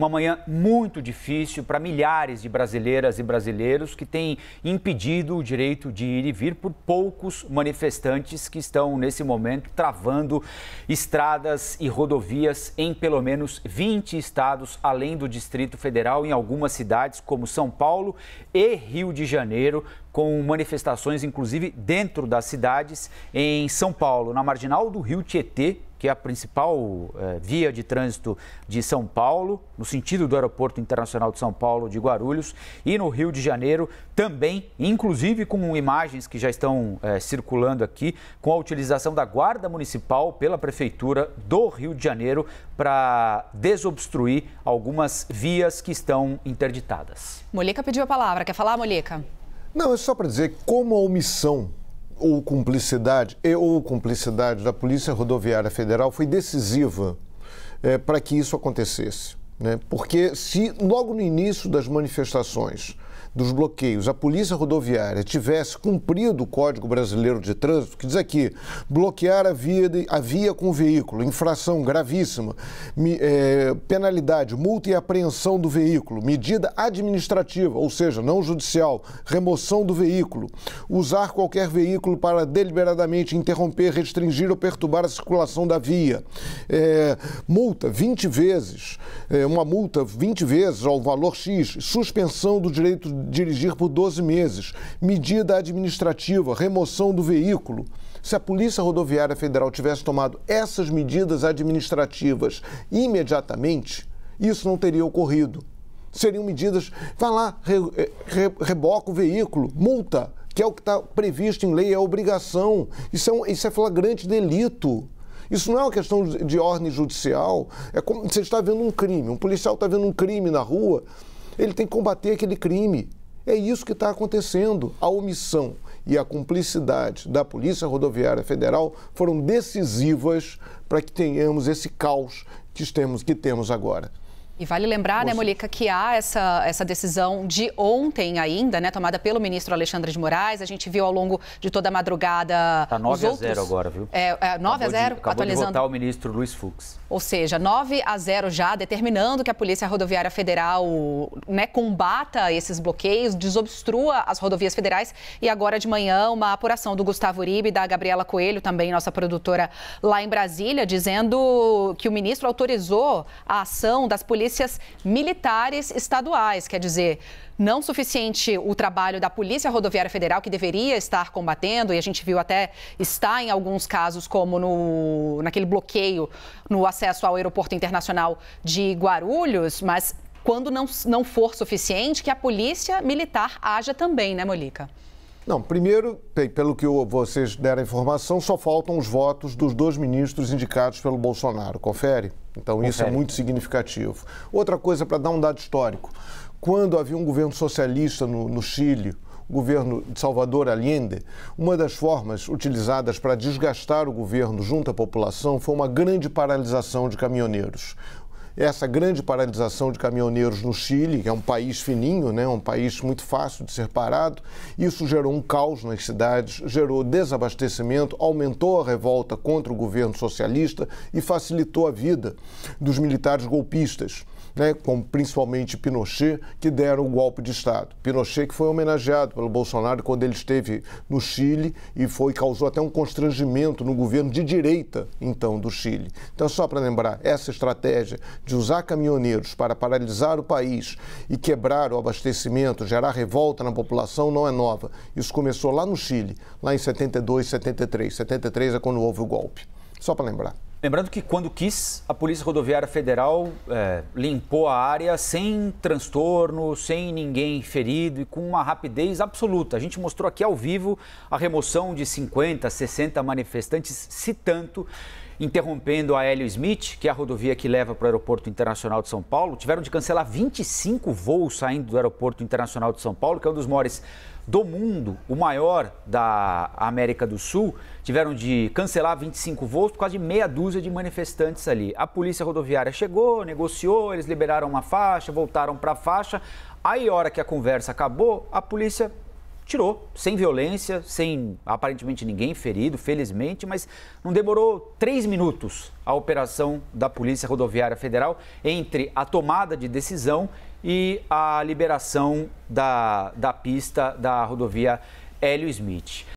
Uma manhã muito difícil para milhares de brasileiras e brasileiros que têm impedido o direito de ir e vir por poucos manifestantes que estão, nesse momento, travando estradas e rodovias em pelo menos 20 estados, além do Distrito Federal, em algumas cidades como São Paulo e Rio de Janeiro, com manifestações, inclusive dentro das cidades, em São Paulo, na marginal do Rio Tietê, que é a principal é, via de trânsito de São Paulo, no sentido do Aeroporto Internacional de São Paulo de Guarulhos, e no Rio de Janeiro também, inclusive com imagens que já estão é, circulando aqui, com a utilização da Guarda Municipal pela Prefeitura do Rio de Janeiro para desobstruir algumas vias que estão interditadas. Molica pediu a palavra. Quer falar, Molica? Não, é só para dizer como a omissão ou cumplicidade e ou cumplicidade da Polícia Rodoviária Federal foi decisiva é, para que isso acontecesse. Né? Porque se logo no início das manifestações dos bloqueios a Polícia Rodoviária tivesse cumprido o Código Brasileiro de Trânsito, que diz aqui, bloquear a via, de, a via com veículo, infração gravíssima, me, é, penalidade, multa e apreensão do veículo, medida administrativa, ou seja, não judicial, remoção do veículo, usar qualquer veículo para deliberadamente interromper, restringir ou perturbar a circulação da via, é, multa 20 vezes, é, uma multa 20 vezes ao valor X, suspensão do direito de dirigir por 12 meses, medida administrativa, remoção do veículo. Se a Polícia Rodoviária Federal tivesse tomado essas medidas administrativas imediatamente, isso não teria ocorrido. Seriam medidas, vai lá, re, eh, re, reboca o veículo, multa, que é o que está previsto em lei, é obrigação. Isso é, um, isso é flagrante delito. Isso não é uma questão de ordem judicial. É como você está vendo um crime. Um policial está vendo um crime na rua. Ele tem que combater aquele crime. É isso que está acontecendo. A omissão e a cumplicidade da Polícia Rodoviária Federal foram decisivas para que tenhamos esse caos que temos, que temos agora. E vale lembrar, né, Molica, que há essa, essa decisão de ontem ainda, né, tomada pelo ministro Alexandre de Moraes. A gente viu ao longo de toda a madrugada. Está 9 a 0 agora, viu? É, é 9 acabou a 0, de, atualizando. De votar o ministro Luiz Fux. Ou seja, 9 a 0 já, determinando que a Polícia Rodoviária Federal né, combata esses bloqueios, desobstrua as rodovias federais. E agora de manhã, uma apuração do Gustavo Uribe e da Gabriela Coelho, também nossa produtora lá em Brasília, dizendo que o ministro autorizou a ação das polícias polícias militares estaduais. Quer dizer, não suficiente o trabalho da Polícia Rodoviária Federal, que deveria estar combatendo, e a gente viu até está em alguns casos, como no, naquele bloqueio no acesso ao Aeroporto Internacional de Guarulhos, mas quando não, não for suficiente, que a Polícia Militar haja também, né, Molica? Não, primeiro, pelo que vocês deram informação, só faltam os votos dos dois ministros indicados pelo Bolsonaro. Confere? Então Confere. isso é muito significativo. Outra coisa para dar um dado histórico. Quando havia um governo socialista no, no Chile, governo de Salvador Allende, uma das formas utilizadas para desgastar o governo junto à população foi uma grande paralisação de caminhoneiros essa grande paralisação de caminhoneiros no Chile, que é um país fininho, né, um país muito fácil de ser parado, isso gerou um caos nas cidades, gerou desabastecimento, aumentou a revolta contra o governo socialista e facilitou a vida dos militares golpistas né, como principalmente Pinochet, que deram o golpe de Estado. Pinochet que foi homenageado pelo Bolsonaro quando ele esteve no Chile e foi causou até um constrangimento no governo de direita, então, do Chile. Então, só para lembrar, essa estratégia de usar caminhoneiros para paralisar o país e quebrar o abastecimento, gerar revolta na população, não é nova. Isso começou lá no Chile, lá em 72, 73. 73 é quando houve o golpe. Só para lembrar. Lembrando que quando quis, a Polícia Rodoviária Federal é, limpou a área sem transtorno, sem ninguém ferido e com uma rapidez absoluta. A gente mostrou aqui ao vivo a remoção de 50, 60 manifestantes, se tanto, interrompendo a Hélio Smith, que é a rodovia que leva para o Aeroporto Internacional de São Paulo. Tiveram de cancelar 25 voos saindo do Aeroporto Internacional de São Paulo, que é um dos maiores do mundo, o maior da América do Sul, tiveram de cancelar 25 voos por causa de meia dúzia de manifestantes ali. A polícia rodoviária chegou, negociou, eles liberaram uma faixa, voltaram para a faixa. Aí, hora que a conversa acabou, a polícia tirou, sem violência, sem aparentemente ninguém ferido, felizmente, mas não demorou três minutos a operação da Polícia Rodoviária Federal entre a tomada de decisão e a liberação da, da pista da rodovia Hélio Smith.